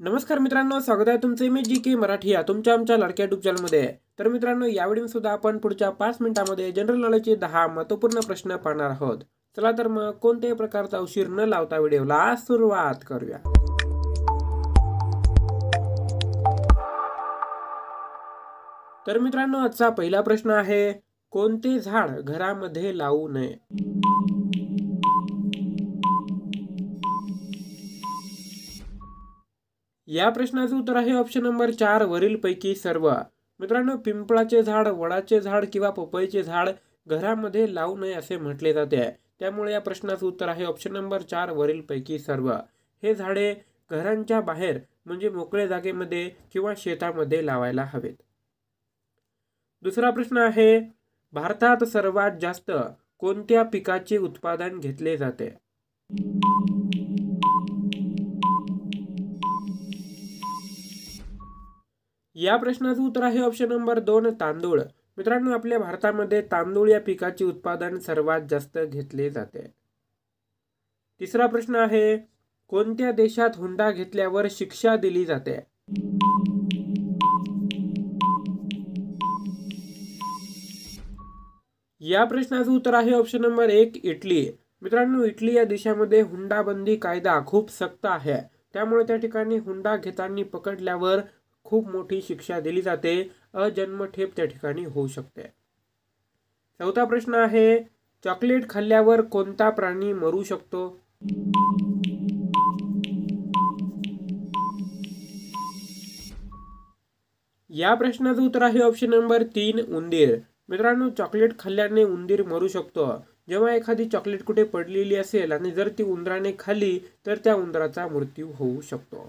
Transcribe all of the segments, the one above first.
नमस्कार मित्रांनो स्वागत आहे तुमचे मी जी के मराठी या तुमच्या आमच्या लाडक्या युट्यूब चॅनलमध्ये तर मित्रांनो यावेळी सुद्धा आपण पुढच्या पाच मिनिटांमध्ये जनरल नॉलेजचे दहा महत्वपूर्ण प्रश्न पाहणार आहोत चला तर मग कोणत्याही प्रकारचा उशीर न लावता व्हिडिओला सुरुवात करूया तर मित्रांनो आजचा पहिला प्रश्न आहे कोणते झाड घरामध्ये लावू नये या प्रश्नाचं उत्तर आहे ऑप्शन नंबर चार वरीलपैकी सर्व मित्रांनो पिंपळाचे झाड वडाचे झाड किंवा पपईचे झाड घरामध्ये लावू नये असे म्हटले जाते त्यामुळे या प्रश्नाचं उत्तर आहे ऑप्शन नंबर चार वरीलपैकी सर्व हे झाडे घरांच्या बाहेर म्हणजे मोकळ्या जागेमध्ये किंवा शेतामध्ये लावायला हवेत दुसरा प्रश्न आहे भारतात सर्वात जास्त कोणत्या पिकाचे उत्पादन घेतले जाते या प्रश्नाचं उत्तर आहे ऑप्शन नंबर दोन तांदूळ मित्रांनो आपल्या भारतामध्ये तांदूळ या पिकाचे उत्पादन सर्वात जास्त घेतले जाते तिसरा प्रश्न आहे कोणत्या देशात हुंडा घेतल्यावर शिक्षा दिली जाते या प्रश्नाचं उत्तर आहे ऑप्शन नंबर एक इटली मित्रांनो इटली या देशामध्ये हुंडाबंदी कायदा खूप सक्त आहे त्यामुळे त्या ठिकाणी हुंडा घेताना पकडल्यावर खूप मोठी शिक्षा दिली जाते अजन्मठेप त्या ठिकाणी होऊ शकते चौथा प्रश्न आहे चॉकलेट खाल्ल्यावर कोणता प्राणी मरू शकतो या प्रश्नाचं उत्तर आहे ऑप्शन नंबर तीन उंदीर मित्रांनो चॉकलेट खाल्ल्याने उंदीर मरू शकतो जेव्हा एखादी चॉकलेट कुठे पडलेली असेल आणि जर ती उंदराने खाल्ली तर त्या उंदराचा मृत्यू होऊ शकतो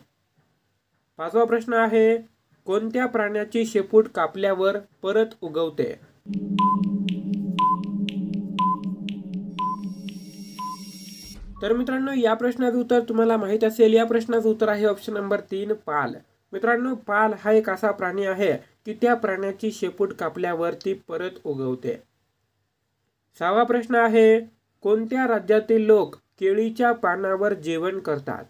पाचवा प्रश्न आहे कोणत्या प्राण्याची शेपूट कापल्यावर परत उगवते तर मित्रांनो या प्रश्नाचं उत्तर तुम्हाला माहित असेल या प्रश्नाचं उत्तर आहे ऑप्शन नंबर तीन पाल मित्रांनो पाल हा एक असा प्राणी आहे की त्या प्राण्याची शेपूट कापल्यावर ती परत उगवते सहावा प्रश्न आहे कोणत्या राज्यातील लोक केळीच्या पानावर जेवण करतात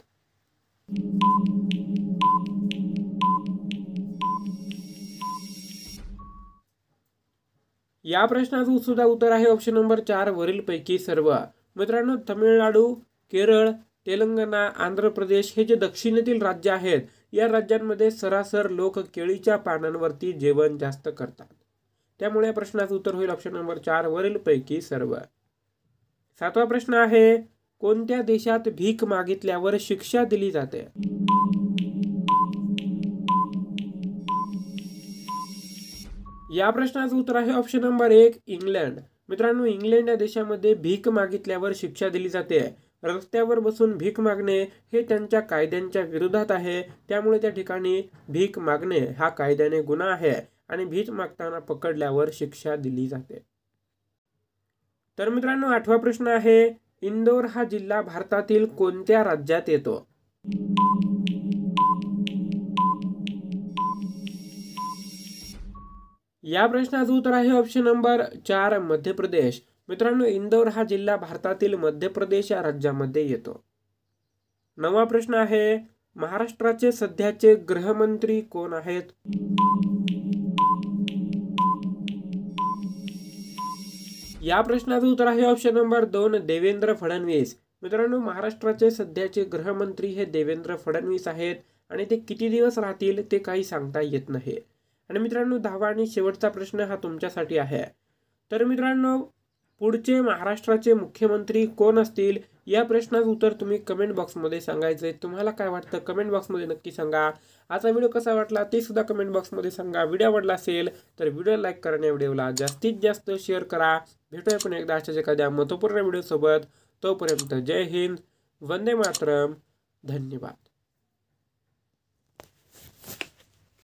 या प्रश्नाचं सुद्धा उत्तर आहे ऑप्शन नंबर चार वरीलपैकी सर्व मित्रांनो तमिळनाडू केरळ तेलंगणा आंध्र प्रदेश हे जे दक्षिणेतील राज्य आहेत या राज्यांमध्ये सरासर लोक केळीच्या पानांवरती जेवण जास्त करतात त्यामुळे या प्रश्नाचं उत्तर होईल ऑप्शन नंबर चार वरीलपैकी सर्व सातवा प्रश्न आहे कोणत्या देशात भीक मागितल्यावर शिक्षा दिली जाते या प्रश्नाचं उत्तर आहे ऑप्शन नंबर एक इंग्लंड मित्रांनो इंग्लंड या देशामध्ये भीक मागितल्यावर शिक्षा दिली जाते रस्त्यावर बसून भीक मागणे हे त्यांच्या कायद्यांच्या विरोधात आहे त्यामुळे त्या ठिकाणी भीक मागणे हा कायद्याने गुन्हा आहे आणि भीक मागताना पकडल्यावर शिक्षा दिली जाते तर मित्रांनो आठवा प्रश्न आहे इंदोर हा जिल्हा भारतातील कोणत्या राज्यात येतो या प्रश्नाचं उत्तर आहे ऑप्शन नंबर चार मध्य प्रदेश मित्रांनो इंदौर हा जिल्हा भारतातील मध्य प्रदेश या राज्यामध्ये येतो नवा प्रश्न आहे महाराष्ट्राचे सध्याचे गृहमंत्री कोण आहेत या प्रश्नाचं उत्तर आहे ऑप्शन नंबर दोन देवेंद्र फडणवीस मित्रांनो महाराष्ट्राचे सध्याचे गृहमंत्री हे देवेंद्र फडणवीस आहेत आणि ते किती दिवस राहतील ते काही सांगता येत नाही आणि मित्रांनो दहावा आणि शेवटचा प्रश्न हा तुमच्यासाठी आहे तर मित्रांनो पुढचे महाराष्ट्राचे मुख्यमंत्री कोण असतील या प्रश्नाचं उत्तर तुम्ही कमेंट बॉक्समध्ये सांगायचं आहे तुम्हाला काय वाटतं कमेंट बॉक्समध्ये नक्की सांगा आजचा व्हिडिओ कसा वाटला ते सुद्धा कमेंट बॉक्समध्ये सांगा व्हिडिओ आवडला असेल तर व्हिडिओ लाईक करण्या व्हिडिओला जास्तीत जास्त शेअर करा भेटूया पण एकदा अशाच एखाद्या महत्त्वपूर्ण व्हिडिओसोबत तोपर्यंत जय हिंद वंदे मातरम धन्यवाद